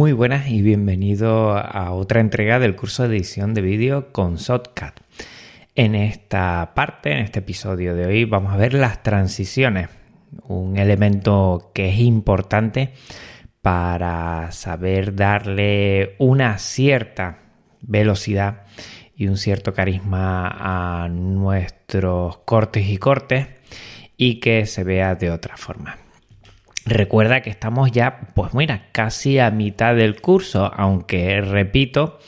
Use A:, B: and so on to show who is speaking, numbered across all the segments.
A: Muy buenas y bienvenido a otra entrega del curso de edición de vídeo con Shotcut. En esta parte, en este episodio de hoy, vamos a ver las transiciones, un elemento que es importante para saber darle una cierta velocidad y un cierto carisma a nuestros cortes y cortes y que se vea de otra forma. Recuerda que estamos ya, pues mira, casi a mitad del curso, aunque repito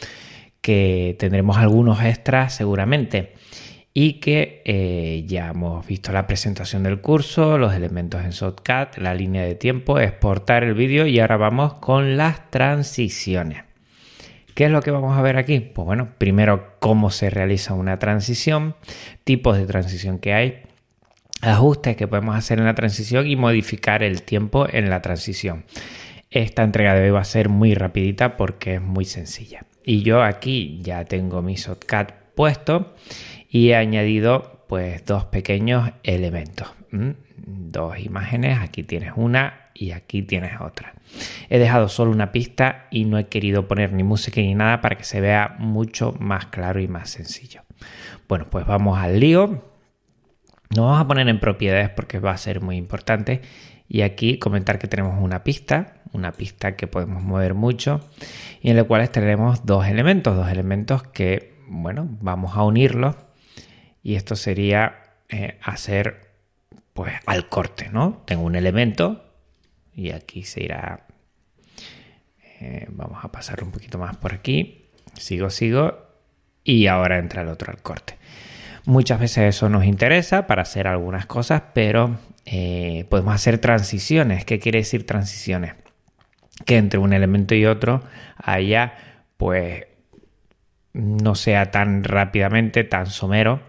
A: que tendremos algunos extras seguramente y que eh, ya hemos visto la presentación del curso, los elementos en SOTCAT, la línea de tiempo, exportar el vídeo y ahora vamos con las transiciones. ¿Qué es lo que vamos a ver aquí? Pues bueno, primero cómo se realiza una transición, tipos de transición que hay, ajustes que podemos hacer en la transición y modificar el tiempo en la transición. Esta entrega de hoy va a ser muy rapidita porque es muy sencilla. Y yo aquí ya tengo mi shortcut puesto y he añadido pues dos pequeños elementos. ¿Mm? Dos imágenes, aquí tienes una y aquí tienes otra. He dejado solo una pista y no he querido poner ni música ni nada para que se vea mucho más claro y más sencillo. Bueno, pues vamos al lío no vamos a poner en propiedades porque va a ser muy importante. Y aquí comentar que tenemos una pista, una pista que podemos mover mucho y en la cual tenemos dos elementos, dos elementos que, bueno, vamos a unirlos y esto sería eh, hacer pues al corte, ¿no? Tengo un elemento y aquí se irá, eh, vamos a pasar un poquito más por aquí, sigo, sigo y ahora entra el otro al corte. Muchas veces eso nos interesa para hacer algunas cosas, pero eh, podemos hacer transiciones. ¿Qué quiere decir transiciones? Que entre un elemento y otro haya, pues, no sea tan rápidamente, tan somero,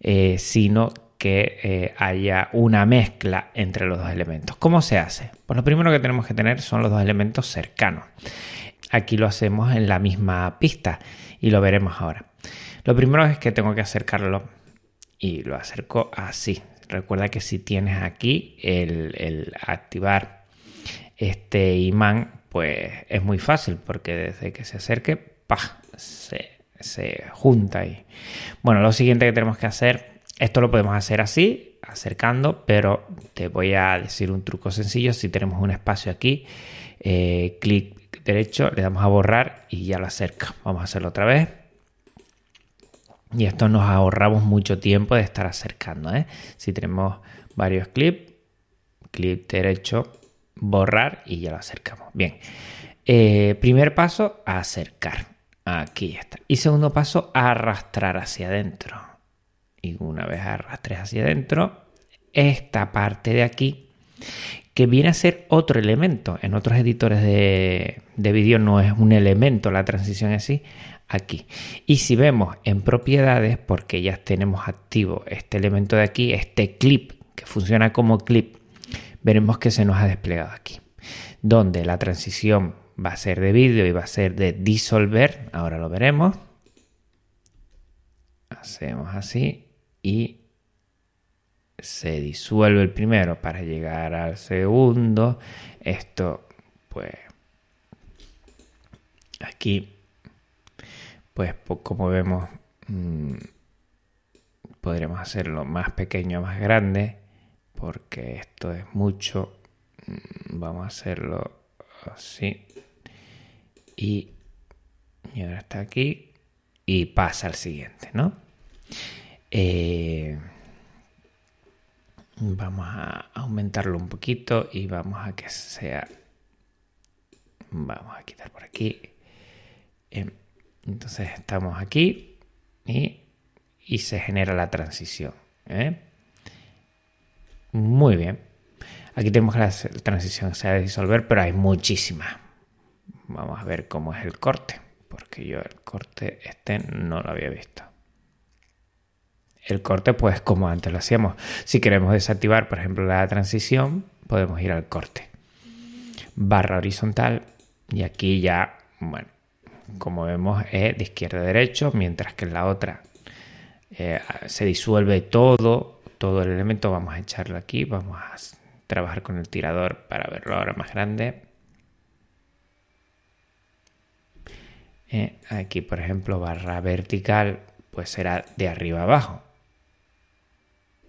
A: eh, sino que eh, haya una mezcla entre los dos elementos. ¿Cómo se hace? Pues lo primero que tenemos que tener son los dos elementos cercanos. Aquí lo hacemos en la misma pista y lo veremos ahora. Lo primero es que tengo que acercarlo y lo acerco así. Recuerda que si tienes aquí el, activar este imán, pues es muy fácil porque desde que se acerque, Se, junta ahí. Bueno, lo siguiente que tenemos que hacer, esto lo podemos hacer así, acercando, pero te voy a decir un truco sencillo. Si tenemos un espacio aquí, eh, clic derecho, le damos a borrar y ya lo acerca. Vamos a hacerlo otra vez. Y esto nos ahorramos mucho tiempo de estar acercando. ¿eh? Si tenemos varios clips, clip derecho, borrar y ya lo acercamos. Bien. Eh, primer paso, acercar. Aquí está. Y segundo paso, arrastrar hacia adentro. Y una vez arrastres hacia adentro, esta parte de aquí, que viene a ser otro elemento. En otros editores de, de vídeo no es un elemento la transición así aquí. Y si vemos en propiedades, porque ya tenemos activo este elemento de aquí, este clip que funciona como clip, veremos que se nos ha desplegado aquí, donde la transición va a ser de vídeo y va a ser de disolver, ahora lo veremos. Hacemos así y se disuelve el primero para llegar al segundo. Esto, pues, aquí pues como vemos mm, podremos hacerlo más pequeño, más grande, porque esto es mucho. Mm, vamos a hacerlo así. Y, ahora está aquí y pasa al siguiente, ¿no? Eh, vamos a aumentarlo un poquito y vamos a que sea... Vamos a quitar por aquí. Em, entonces estamos aquí y, se genera la transición. ¿eh? Muy bien. Aquí tenemos la transición se ha de disolver, pero hay muchísimas. Vamos a ver cómo es el corte, porque yo el corte este no lo había visto. El corte, pues como antes lo hacíamos. Si queremos desactivar, por ejemplo, la transición, podemos ir al corte. Barra horizontal y aquí ya, bueno, como vemos, es de izquierda a derecho, mientras que en la otra eh, se disuelve todo, todo el elemento. Vamos a echarlo aquí, vamos a trabajar con el tirador para verlo ahora más grande. Eh, aquí, por ejemplo, barra vertical, pues será de arriba abajo.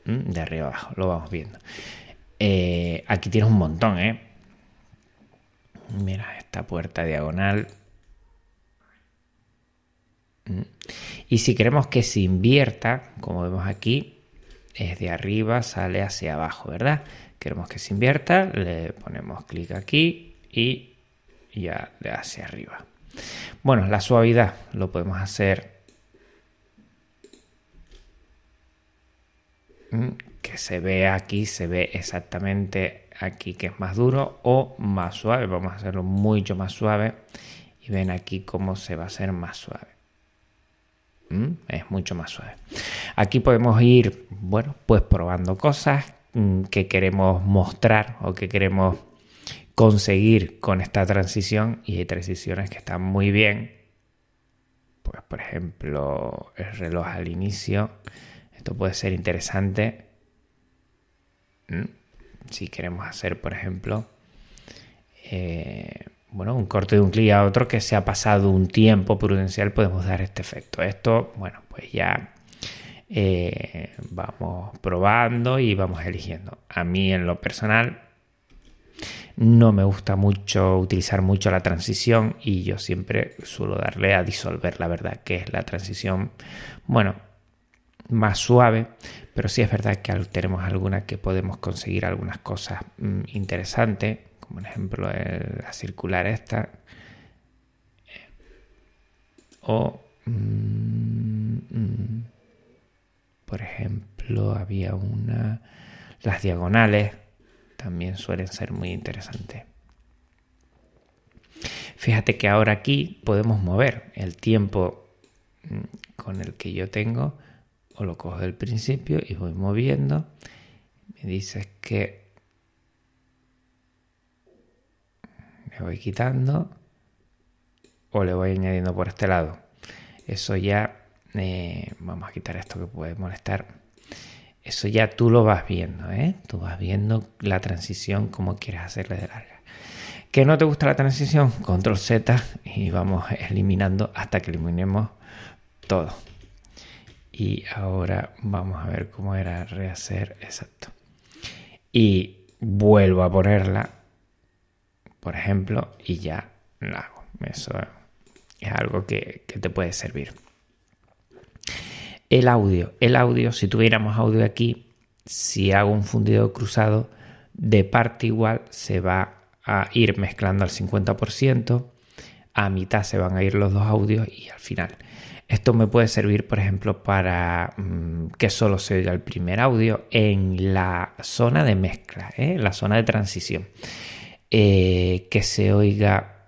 A: Mm, de arriba abajo, lo vamos viendo. Eh, aquí tienes un montón, Mira, esta puerta diagonal, y si queremos que se invierta, como vemos aquí, es de arriba, sale hacia abajo, ¿verdad? Queremos que se invierta, le ponemos clic aquí y ya de hacia arriba. Bueno, la suavidad lo podemos hacer mm, que se vea aquí, se ve exactamente aquí que es más duro o más suave. Vamos a hacerlo mucho más suave y ven aquí cómo se va a hacer más suave. Mm, es mucho más suave. Aquí podemos ir, bueno, pues probando cosas mm, que queremos mostrar o que queremos conseguir con esta transición y hay transiciones que están muy bien. Pues por ejemplo, el reloj al inicio. Esto puede ser interesante. Mm, si queremos hacer, por ejemplo, eh, bueno, un corte de un clic a otro que se ha pasado un tiempo prudencial, podemos dar este efecto. Esto, bueno, pues ya eh, vamos probando y vamos eligiendo. A mí en lo personal no me gusta mucho utilizar mucho la transición y yo siempre suelo darle a disolver, la verdad que es la transición, bueno, más suave, pero sí es verdad que tenemos alguna que podemos conseguir algunas cosas mm, interesantes como un ejemplo la eh, circular esta, o, mm, mm, por ejemplo, había una, las diagonales también suelen ser muy interesantes. Fíjate que ahora aquí podemos mover el tiempo mm, con el que yo tengo, o lo cojo del principio y voy moviendo. Me dices que voy quitando o le voy añadiendo por este lado. Eso ya, eh, vamos a quitar esto que puede molestar. Eso ya tú lo vas viendo, ¿eh? Tú vas viendo la transición como quieres hacerle de larga. ¿Que no te gusta la transición? Control Z y vamos eliminando hasta que eliminemos todo. Y ahora vamos a ver cómo era rehacer. Exacto. Y vuelvo a ponerla por ejemplo, y ya lo hago. Eso es algo que, te puede servir. El audio. El audio, si tuviéramos audio aquí, si hago un fundido cruzado, de parte igual se va a ir mezclando al 50%, a mitad se van a ir los dos audios y al final. Esto me puede servir, por ejemplo, para mm, que solo se oiga el primer audio en la zona de mezcla, en ¿eh? la zona de transición. Eh, que se oiga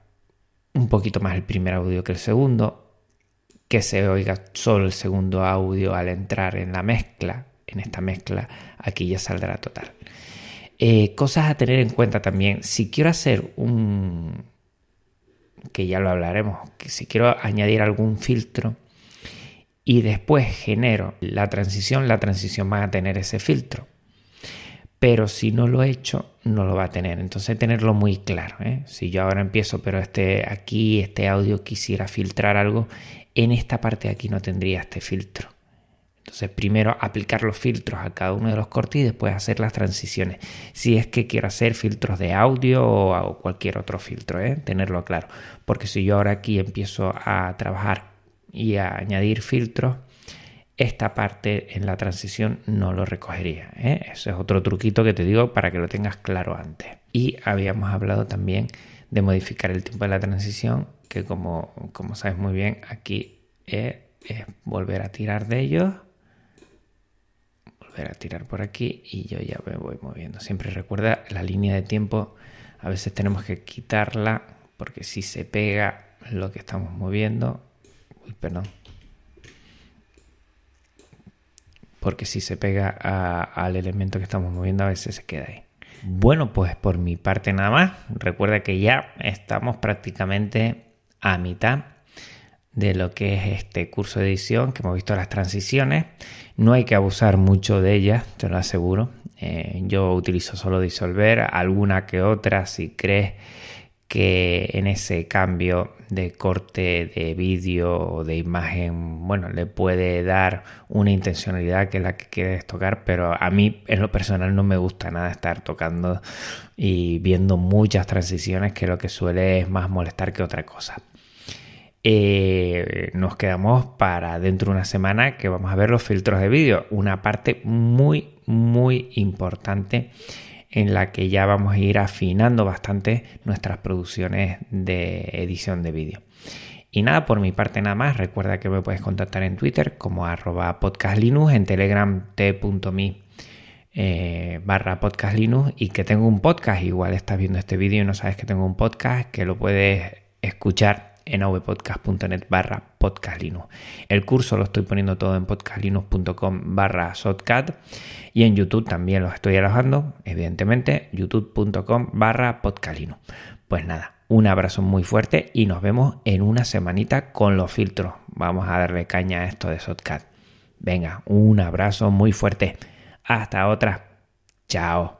A: un poquito más el primer audio que el segundo, que se oiga solo el segundo audio al entrar en la mezcla, en esta mezcla aquí ya saldrá total. Eh, cosas a tener en cuenta también, si quiero hacer un, que ya lo hablaremos, si quiero añadir algún filtro, y después genero la transición, la transición va a tener ese filtro pero si no lo he hecho, no lo va a tener. Entonces tenerlo muy claro. ¿eh? Si yo ahora empiezo, pero este aquí, este audio quisiera filtrar algo, en esta parte de aquí no tendría este filtro. Entonces primero aplicar los filtros a cada uno de los cortes y después hacer las transiciones. Si es que quiero hacer filtros de audio o, cualquier otro filtro, ¿eh? tenerlo claro. Porque si yo ahora aquí empiezo a trabajar y a añadir filtros, esta parte en la transición no lo recogería. ¿eh? eso es otro truquito que te digo para que lo tengas claro antes. Y habíamos hablado también de modificar el tiempo de la transición, que como, como sabes muy bien, aquí es, eh, es volver a tirar de ellos volver a tirar por aquí y yo ya me voy moviendo. Siempre recuerda la línea de tiempo, a veces tenemos que quitarla porque si se pega lo que estamos moviendo, uy, perdón, porque si se pega al elemento que estamos moviendo a veces se queda ahí. Bueno, pues por mi parte nada más. Recuerda que ya estamos prácticamente a mitad de lo que es este curso de edición, que hemos visto las transiciones. No hay que abusar mucho de ellas, te lo aseguro. Eh, yo utilizo solo disolver, alguna que otra si crees que en ese cambio de corte de vídeo o de imagen, bueno, le puede dar una intencionalidad que es la que quieres tocar, pero a mí en lo personal no me gusta nada estar tocando y viendo muchas transiciones que lo que suele es más molestar que otra cosa. Eh, nos quedamos para dentro de una semana que vamos a ver los filtros de vídeo, una parte muy, muy importante en la que ya vamos a ir afinando bastante nuestras producciones de edición de vídeo. Y nada, por mi parte nada más, recuerda que me puedes contactar en Twitter como arroba podcastlinux, en telegram t.me eh, barra podcastlinux y que tengo un podcast, igual estás viendo este vídeo y no sabes que tengo un podcast, que lo puedes escuchar en avpodcast.net barra podcastlinux. El curso lo estoy poniendo todo en podcastlinux.com barra sotcat y en YouTube también lo estoy alojando, evidentemente, youtube.com barra podcastlinux. Pues nada, un abrazo muy fuerte y nos vemos en una semanita con los filtros. Vamos a darle caña a esto de Sotcat. Venga, un abrazo muy fuerte. Hasta otra. Chao.